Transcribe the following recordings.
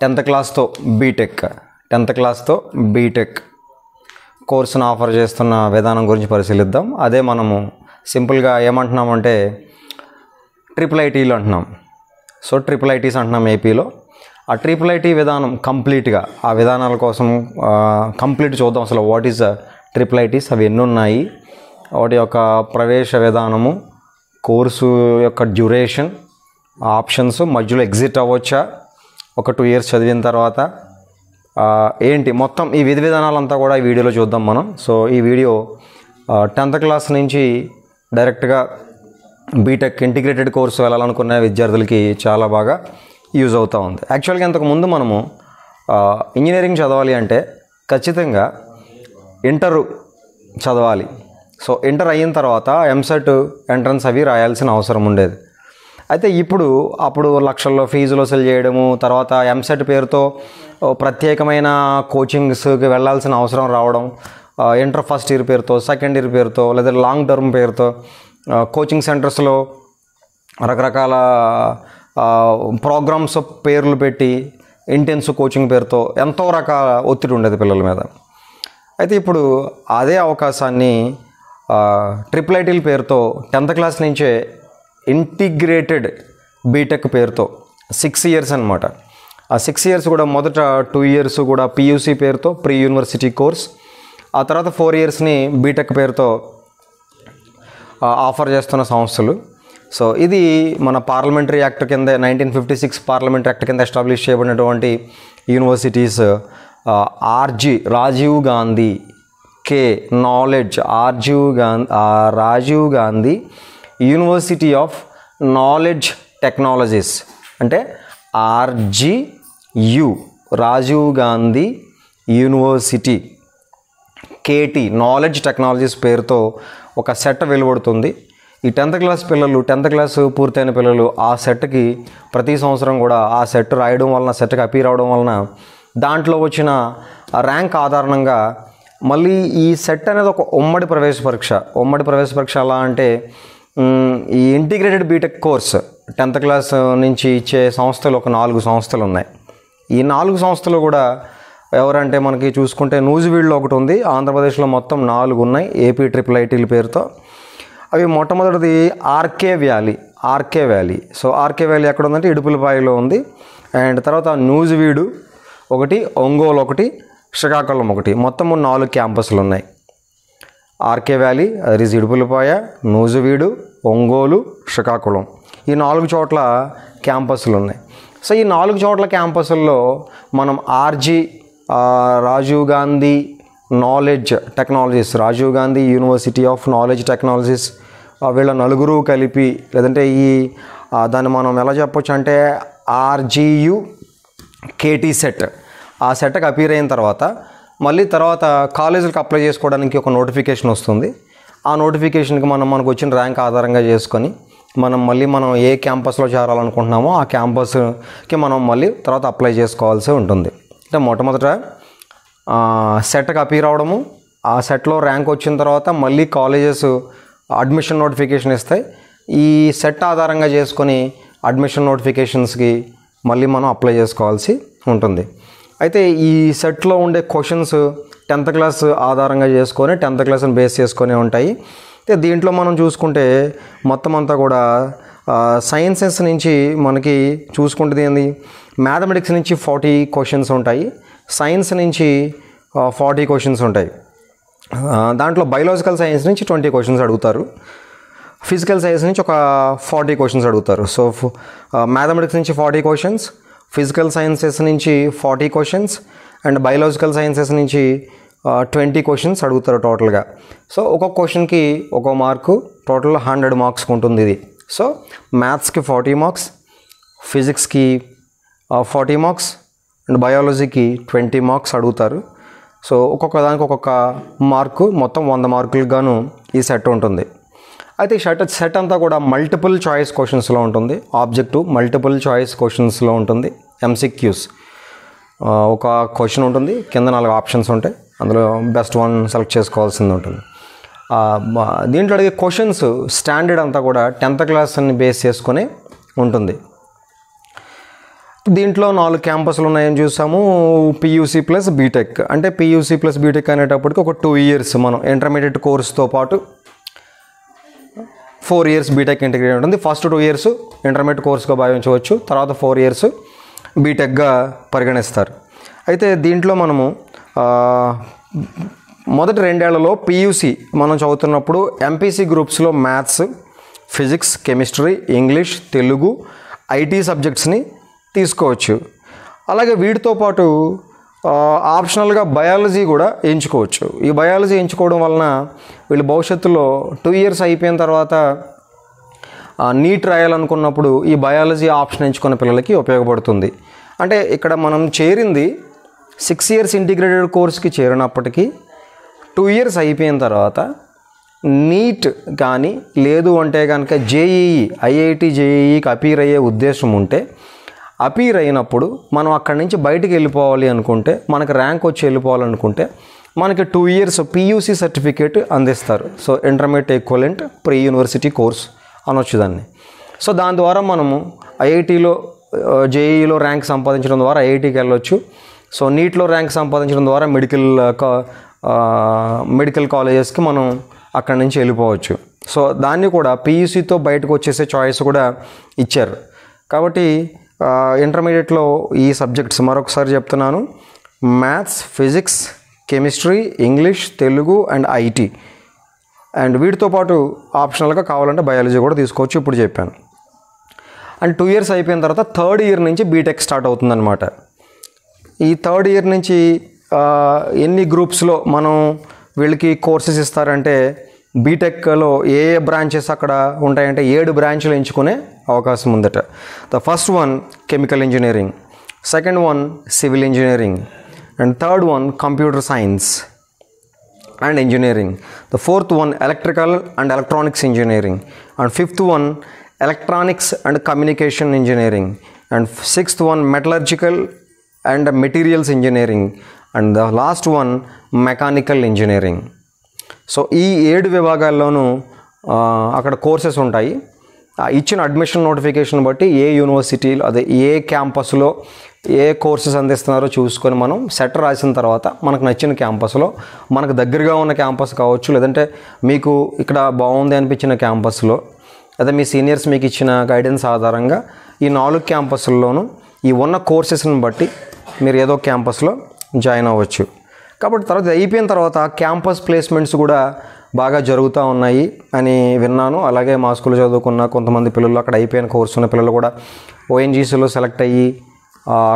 tenth క్లాస్తో BTech tenth క్లాస్తో BTech కోర్సును ఆఫర్ చేస్తున్న విధానం గురించి పరిశీలిద్దాం అదే మనము సింపుల్గా ఏమంటున్నామంటే ట్రిపుల్ ఐటీలు అంటున్నాం సో ట్రిపుల్ ఐటీస్ అంటున్నాం ఏపీలో ఆ ట్రిపుల్ ఐటీ విధానం కంప్లీట్గా ఆ విధానాల కోసం కంప్లీట్ చూద్దాం అసలు వాట్ ఈస్ ట్రిపుల్ ఐటీస్ అవి ఎన్ని ఉన్నాయి వాటి యొక్క ప్రవేశ విధానము కోర్సు యొక్క డ్యూరేషన్ ఆప్షన్స్ మధ్యలో ఎగ్జిట్ అవ్వచ్చా ఒక టూ ఇయర్స్ చదివిన తర్వాత ఏంటి మొత్తం ఈ విధి విధానాలంతా కూడా ఈ వీడియోలో చూద్దాం మనం సో ఈ వీడియో టెన్త్ క్లాస్ నుంచి డైరెక్ట్గా బీటెక్ ఇంటిగ్రేటెడ్ కోర్సు వెళ్ళాలనుకున్న విద్యార్థులకి చాలా బాగా యూజ్ అవుతూ ఉంది యాక్చువల్గా ఇంతకుముందు మనము ఇంజనీరింగ్ చదవాలి అంటే ఖచ్చితంగా ఇంటరు చదవాలి సో ఇంటర్ అయిన తర్వాత ఎంసెట్ ఎంట్రన్స్ అవి రాయాల్సిన అవసరం ఉండేది అయితే ఇప్పుడు అప్పుడు లక్షల్లో ఫీజులు వసూలు చేయడము తర్వాత ఎంసెట్ పేరుతో ప్రత్యేకమైన కోచింగ్స్కి వెళ్ళాల్సిన అవసరం రావడం ఇంటర్ ఫస్ట్ ఇయర్ పేరుతో సెకండ్ ఇయర్ పేరుతో లేదా లాంగ్ టర్మ్ పేరుతో కోచింగ్ సెంటర్స్లో రకరకాల ప్రోగ్రామ్స్ పేర్లు పెట్టి ఇంటెన్స్ కోచింగ్ పేరుతో ఎంతో రకాల ఒత్తిడి ఉండేది పిల్లల మీద అయితే ఇప్పుడు అదే అవకాశాన్ని ట్రిపుల్ ఐటీల పేరుతో టెన్త్ క్లాస్ నుంచే ఇంటిగ్రేటెడ్ బీటెక్ పేరుతో సిక్స్ ఇయర్స్ అనమాట ఆ సిక్స్ ఇయర్స్ కూడా మొదట టూ ఇయర్స్ కూడా పియూసీ పేరుతో ప్రీ యూనివర్సిటీ కోర్స్ ఆ తర్వాత ఫోర్ ఇయర్స్ని బీటెక్ పేరుతో ఆఫర్ చేస్తున్న సంస్థలు సో ఇది మన పార్లమెంటరీ యాక్ట్ కింద nineteen fifty six parliamentary act కింద ఎస్టాబ్లిష్ చేయబడినటువంటి universities RG Rajiv Gandhi K knowledge ఆర్జీవ్ Gandhi Rajiv Gandhi university of knowledge technologies అంటే RGU Rajiv Gandhi university KT knowledge technologies పేరుతో ఒక సెట్ వెలువడుతుంది ఈ టెన్త్ క్లాస్ పిల్లలు టెన్త్ క్లాస్ పూర్తయిన పిల్లలు ఆ సెట్కి ప్రతి సంవత్సరం కూడా ఆ సెట్ రాయడం వలన సెట్కి అపీర్ అవడం వలన దాంట్లో వచ్చిన ర్యాంక్ ఆధారంగా మళ్ళీ ఈ సెట్ అనేది ఒక ఉమ్మడి ప్రవేశ పరీక్ష ఉమ్మడి ప్రవేశ పరీక్ష ఎలా అంటే ఈ integrated BTech course tenth class నుంచి ఇచ్చే సంస్థలు ఒక నాలుగు సంస్థలు ఉన్నాయి ఈ నాలుగు సంస్థలు కూడా ఎవరంటే మనకి చూసుకుంటే నూజివీడ్లో ఒకటి ఉంది ఆంధ్రప్రదేశ్లో మొత్తం నాలుగు ఉన్నాయి ఏపీ ట్రిపుల్ ఐటీల పేరుతో అవి మొట్టమొదటిది RK valley RK valley so RK valley ఎక్కడ ఉందంటే ఇడుపులపాయలో ఉంది అండ్ తర్వాత నూజివీడు ఒకటి ఒంగోలు ఒకటి శ్రీకాకుళం ఒకటి మొత్తం నాలుగు క్యాంపస్లు ఉన్నాయి ఆర్కే వ్యాలీ అది ఇడుపులపాయ నూజువీడు ఒంగోలు శ్రీకాకుళం ఈ నాలుగు చోట్ల క్యాంపస్లు ఉన్నాయి సో ఈ నాలుగు చోట్ల క్యాంపస్ల్లో మనం RG Rajiv Gandhi knowledge technologies Rajiv Gandhi university of knowledge technologies వీళ్ళ నలుగురు కలిపి లేదంటే ఈ దాన్ని మనం ఎలా చెప్పొచ్చు అంటే ఆర్జీయు కేటీ సెట్ ఆ సెట్కి అపీర్ అయిన తర్వాత మళ్ళీ తర్వాత కాలేజీలకు అప్లై చేసుకోవడానికి ఒక నోటిఫికేషన్ వస్తుంది ఆ నోటిఫికేషన్కి మనం మనకు వచ్చిన ర్యాంక్ ఆధారంగా చేసుకొని మనం మళ్ళీ మనం ఏ క్యాంపస్లో చేరాలనుకుంటున్నామో ఆ క్యాంపస్కి మనం మళ్ళీ తర్వాత అప్లై చేసుకోవాల్సి ఉంటుంది అంటే మొట్టమొదట సెట్కి అపీర్ అవడము ఆ సెట్లో ర్యాంక్ వచ్చిన తర్వాత మళ్ళీ కాలేజెస్ అడ్మిషన్ నోటిఫికేషన్ ఇస్తాయి ఈ సెట్ ఆధారంగా చేసుకొని అడ్మిషన్ నోటిఫికేషన్స్కి మళ్ళీ మనం అప్లై చేసుకోవాల్సి ఉంటుంది అయితే ఈ సెట్లో ఉండే క్వశ్చన్స్ టెన్త్ క్లాస్ ఆధారంగా చేసుకొని టెన్త్ క్లాస్ని బేస్ చేసుకొని ఉంటాయి అయితే దీంట్లో మనం చూసుకుంటే మొత్తం అంతా కూడా సైన్సెస్ నుంచి మనకి చూసుకుంటుంది ఏంది మ్యాథమెటిక్స్ నుంచి ఫార్టీ క్వశ్చన్స్ ఉంటాయి సైన్స్ నుంచి ఫార్టీ క్వశ్చన్స్ ఉంటాయి దాంట్లో బయలాజికల్ సైన్స్ నుంచి ట్వంటీ క్వశ్చన్స్ అడుగుతారు ఫిజికల్ సైన్స్ నుంచి ఒక ఫార్టీ క్వశ్చన్స్ అడుగుతారు సో మ్యాథమెటిక్స్ నుంచి ఫార్టీ క్వశ్చన్స్ ఫిజికల్ సైన్సెస్ నుంచి forty questions and biological sciences నుంచి ట్వంటీ క్వశ్చన్స్ అడుగుతారు టోటల్గా సో ఒక్కొక్క క్వశ్చన్కి ఒక్కో మార్కు టోటల్ హండ్రెడ్ మార్క్స్కి ఉంటుంది ఇది సో మ్యాథ్స్కి ఫార్టీ మార్క్స్ ఫిజిక్స్కి ఫార్టీ మార్క్స్ అండ్ బయాలజీకి ట్వంటీ మార్క్స్ అడుగుతారు సో ఒక్కొక్క దానికి ఒక్కొక్క మార్కు మొత్తం వంద మార్కులకు గాను ఈ సెట్ ఉంటుంది అయితే షర్ట్ సెట్ అంతా కూడా మల్టిపుల్ చాయిస్ క్వశ్చన్స్లో ఉంటుంది ఆబ్జెక్టివ్ మల్టిపుల్ చాయిస్ క్వశ్చన్స్లో ఉంటుంది ఎంసిక్యూస్ ఒక క్వశ్చన్ ఉంటుంది కింద నాలుగు ఆప్షన్స్ ఉంటాయి అందులో బెస్ట్ వన్ సెలెక్ట్ చేసుకోవాల్సింది ఉంటుంది దీంట్లో అడిగే క్వశ్చన్స్ స్టాండర్డ్ అంతా కూడా టెన్త్ క్లాస్ని బేస్ చేసుకొని ఉంటుంది దీంట్లో నాలుగు క్యాంపస్లు ఉన్నాయని చూసాము పియూసీ ప్లస్ బీటెక్ అంటే పియూసీ ప్లస్ బీటెక్ అనేటప్పటికి ఒక టూ ఇయర్స్ మనం ఇంటర్మీడియట్ కోర్స్తో పాటు ఫోర్ ఇయర్స్ బీటెక్ ఇంటిగ్రేట్ ఉంటుంది ఫస్ట్ టూ ఇయర్స్ ఇంటర్మీడియట్ కోర్సుగా భావించవచ్చు తర్వాత ఫోర్ ఇయర్స్ బీటెక్గా పరిగణిస్తారు అయితే దీంట్లో మనము మొదటి రెండేళ్లలో పీయూసీ మనం చదువుతున్నప్పుడు ఎంపీసీ గ్రూప్స్లో maths physics chemistry English Telugu IT సబ్జెక్ట్స్ని తీసుకోవచ్చు అలాగే వీటితో పాటు ఆప్షనల్గా బయాలజీ కూడా ఎంచుకోవచ్చు ఈ బయాలజీ ఎంచుకోవడం వలన వీళ్ళు భవిష్యత్తులో టూ ఇయర్స్ అయిపోయిన తర్వాత నీట్ రాయాలనుకున్నప్పుడు ఈ బయాలజీ ఆప్షన్ ఎంచుకున్న పిల్లలకి ఉపయోగపడుతుంది అంటే ఇక్కడ మనం చేరింది సిక్స్ ఇయర్స్ ఇంటిగ్రేటెడ్ కోర్స్కి చేరినప్పటికీ టూ ఇయర్స్ అయిపోయిన తర్వాత నీట్ కానీ లేదు అంటే కనుక జేఈఈ ఐఐటి జేఈఈకి అపీర్ అయ్యే ఉద్దేశం ఉంటే అపీర్ అయినప్పుడు మనం అక్కడి నుంచి బయటికి వెళ్ళిపోవాలి అనుకుంటే మనకు ర్యాంక్ వచ్చి వెళ్ళిపోవాలనుకుంటే మనకి టూ ఇయర్స్ పీయూసీ సర్టిఫికేట్ అందిస్తారు so intermediate equivalent pre university course అనొచ్చు దాన్ని సో దాని ద్వారా మనము ఐఐటీలో జేఈలో uh, e e ర్యాంక్ సంపాదించడం ద్వారా ఐఐటికి వెళ్ళొచ్చు సో నీట్లో ర్యాంక్ సంపాదించడం ద్వారా మెడికల్ మెడికల్ కాలేజెస్కి మనం అక్కడి నుంచి వెళ్ళిపోవచ్చు సో దాన్ని కూడా పీయూసీతో బయటకు వచ్చేసే చాయిస్ కూడా ఇచ్చారు కాబట్టి ఇంటర్మీడియట్లో ఈ సబ్జెక్ట్స్ మరొకసారి చెప్తున్నాను maths physics chemistry English Telugu and IT and వీటితో పాటు ఆప్షనల్గా కావాలంటే బయాలజీ కూడా తీసుకోవచ్చు ఇప్పుడు చెప్పాను అండ్ టూ ఇయర్స్ అయిపోయిన తర్వాత థర్డ్ ఇయర్ నుంచి బీటెక్ స్టార్ట్ అవుతుందన్నమాట ఈ థర్డ్ ఇయర్ నుంచి ఎన్ని గ్రూప్స్లో మనం వీళ్ళకి కోర్సెస్ ఇస్తారంటే బీటెక్లో ఏ ఏ బ్రాంచెస్ అక్కడ ఉంటాయంటే ఏడు బ్రాంచ్లు ఎంచుకునే అవకాశం ఉందట the first one chemical engineering second one civil engineering and third one computer science and engineering the fourth one electrical and electronics engineering and fifth one electronics and communication engineering and sixth one metallurgical and materials engineering and the last one mechanical engineering so ఈ ఏడు విభాగాల్లోనూ అక్కడ courses ఉంటాయి ఇచ్చిన admission notification బట్టి ఏ యూనివర్సిటీలో అదే ఏ క్యాంపస్లో ఏ courses అందిస్తున్నారో చూసుకొని మనం సెట్ రాసిన తర్వాత మనకు నచ్చిన క్యాంపస్లో మనకు దగ్గరగా ఉన్న క్యాంపస్ కావచ్చు లేదంటే మీకు ఇక్కడ బాగుంది అనిపించిన క్యాంపస్లో అదే మీ సీనియర్స్ మీకు ఇచ్చిన గైడెన్స్ ఆధారంగా ఈ నాలుగు క్యాంపస్ల్లోనూ ఈ ఉన్న కోర్సెస్ని బట్టి మీరు ఏదో క్యాంపస్లో జాయిన్ అవ్వచ్చు కాబట్టి తర్వాత అయిపోయిన తర్వాత క్యాంపస్ ప్లేస్మెంట్స్ కూడా బాగా జరుగుతూ ఉన్నాయి అని విన్నాను అలాగే మా స్కూల్ చదువుకున్న కొంతమంది పిల్లలు అక్కడ అయిపోయిన కోర్స్ ఉన్న పిల్లలు కూడా ఓఎన్జీసీలో సెలెక్ట్ అయ్యి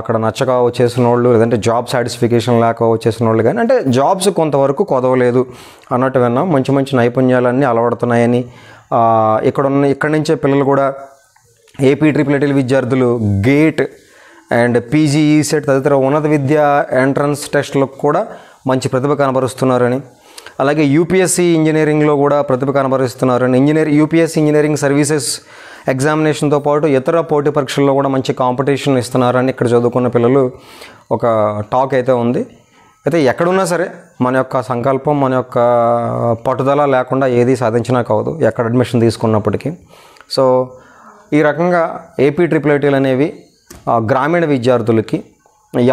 అక్కడ నచ్చక వచ్చేసిన వాళ్ళు లేదంటే జాబ్ సాటిస్ఫికేషన్ లేక వచ్చేసిన వాళ్ళు కానీ అంటే జాబ్స్ కొంతవరకు కొదవలేదు అన్నట్టు విన్నాం మంచి మంచి నైపుణ్యాలన్నీ అలవడుతున్నాయని ఇక్కడ ఉన్న ఇక్కడి నుంచే పిల్లలు కూడా ఏపీ ట్రిపులెటిల్ విద్యార్థులు GATE and PG CET e తదితర ఉన్నత విద్య ఎంట్రన్స్ టెస్ట్లకు కూడా మంచి ప్రతిభ కనబరుస్తున్నారని అలాగే యూపీఎస్సీ ఇంజనీరింగ్లో కూడా ప్రతిభ కనబరుస్తున్నారని ఇంజనీర్ యూపీఎస్సీ ఇంజనీరింగ్ సర్వీసెస్ ఎగ్జామినేషన్తో పాటు ఇతర పోటీ పరీక్షల్లో కూడా మంచి కాంపిటీషన్ ఇస్తున్నారని ఇక్కడ చదువుకున్న పిల్లలు ఒక టాక్ అయితే ఉంది అయితే ఎక్కడున్నా సరే మన యొక్క సంకల్పం మన యొక్క పట్టుదల లేకుండా ఏది సాధించినా కావదు ఎక్కడ అడ్మిషన్ తీసుకున్నప్పటికీ సో ఈ రకంగా ఏపీ ట్రిపుల్ ఐటీలు అనేవి గ్రామీణ విద్యార్థులకి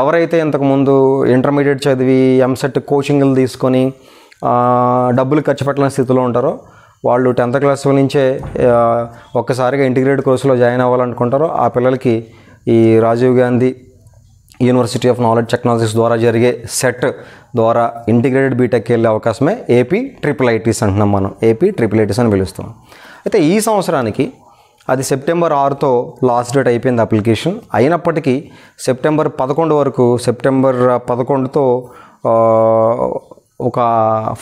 ఎవరైతే ఇంతకుముందు ఇంటర్మీడియట్ చదివి ఎంసెట్ కోచింగ్లు తీసుకొని డబ్బులు ఖర్చు పెట్టలేని స్థితిలో ఉంటారో వాళ్ళు టెన్త్ క్లాస్ నుంచే ఒక్కసారిగా ఇంటిగ్రేటెడ్ కోర్సులో జాయిన్ అవ్వాలనుకుంటారో ఆ పిల్లలకి ఈ Rajiv Gandhi university of knowledge technologies ద్వారా జరిగే సెట్ ద్వారా ఇంటిగ్రేటెడ్ బీటెక్కి వెళ్ళే అవకాశమే ఏపీ ట్రిపుల్ ఐటీస్ అంటున్నాం మనం ఏపీ ట్రిపుల్ ఐటీస్ అని పిలుస్తాం అయితే ఈ సంవత్సరానికి అది సెప్టెంబర్ ఆరుతో లాస్ట్ డేట్ అయిపోయింది అప్లికేషన్ అయినప్పటికీ సెప్టెంబర్ పదకొండు వరకు సెప్టెంబర్ పదకొండుతో ఒక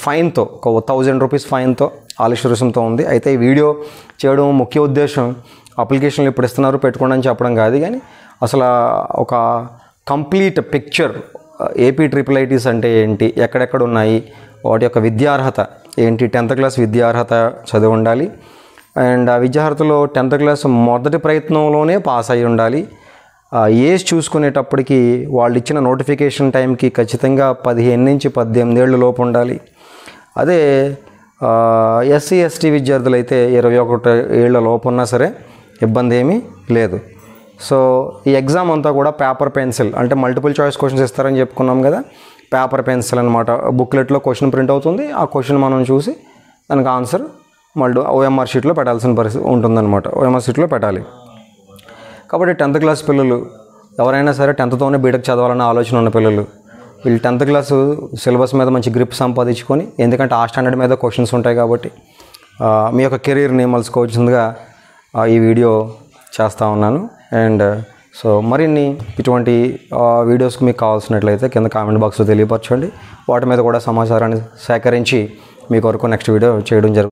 ఫైన్తో ఒక థౌజండ్ రూపీస్ ఫైన్తో ఆలస్యరుసంతో ఉంది అయితే ఈ వీడియో చేయడం ముఖ్య ఉద్దేశం అప్లికేషన్లు ఇప్పుడు ఇస్తున్నారు పెట్టుకోండి అని చెప్పడం కాదు కానీ అసలు ఒక complete picture AP triple ITs అంటే ఏంటి ఎక్కడెక్కడ ఉన్నాయి వాటి యొక్క విద్యార్హత ఏంటి టెన్త్ క్లాస్ విద్యార్హత చదివి ఉండాలి అండ్ ఆ విద్యార్థులు టెన్త్ క్లాస్ మొదటి ప్రయత్నంలోనే పాస్ అయి ఉండాలి ఏజ్ చూసుకునేటప్పటికి వాళ్ళు ఇచ్చిన నోటిఫికేషన్ టైంకి ఖచ్చితంగా పదిహేను నుంచి పద్దెనిమిది ఏళ్ళ లోపు ఉండాలి అదే ఎస్సీ ఎస్టీ విద్యార్థులు అయితే ఇరవై ఒకటి ఏళ్ళ లోపు ఉన్నా సరే ఇబ్బంది ఏమీ లేదు సో ఈ ఎగ్జామ్ అంతా కూడా పేపర్ పెన్సిల్ అంటే మల్టిపుల్ చాయిస్ క్వశ్చన్స్ ఇస్తారని చెప్పుకున్నాం కదా పేపర్ పెన్సిల్ అనమాట బుక్లెట్లో క్వశ్చన్ ప్రింట్ అవుతుంది ఆ క్వశ్చన్ మనం చూసి దానికి ఆన్సర్ మళ్ళీ ఓఎంఆర్ షీట్లో పెట్టాల్సిన పరిస్థితి ఉంటుందన్నమాట ఓఎంఆర్ షీట్లో పెట్టాలి కాబట్టి టెన్త్ క్లాస్ పిల్లలు ఎవరైనా సరే టెన్త్తోనే బీటెక్ చదవాలన్న ఆలోచన ఉన్న పిల్లలు వీళ్ళు టెన్త్ క్లాస్ సిలబస్ మీద మంచి గ్రిప్ సంపాదించుకొని ఎందుకంటే ఆ స్టాండర్డ్ మీద క్వశ్చన్స్ ఉంటాయి కాబట్టి మీ యొక్క కెరీర్ని మలుచుకోవాల్సిందిగా ఈ వీడియో చేస్తూ ఉన్నాను అండ్ సో మరిన్ని ఇటువంటి వీడియోస్కి మీకు కావాల్సినట్లయితే కింద కామెంట్ బాక్స్లో తెలియపరచండి వాటి మీద కూడా సమాచారాన్ని సేకరించి మీ కొరకు నెక్స్ట్ వీడియో చేయడం జరుగుతుంది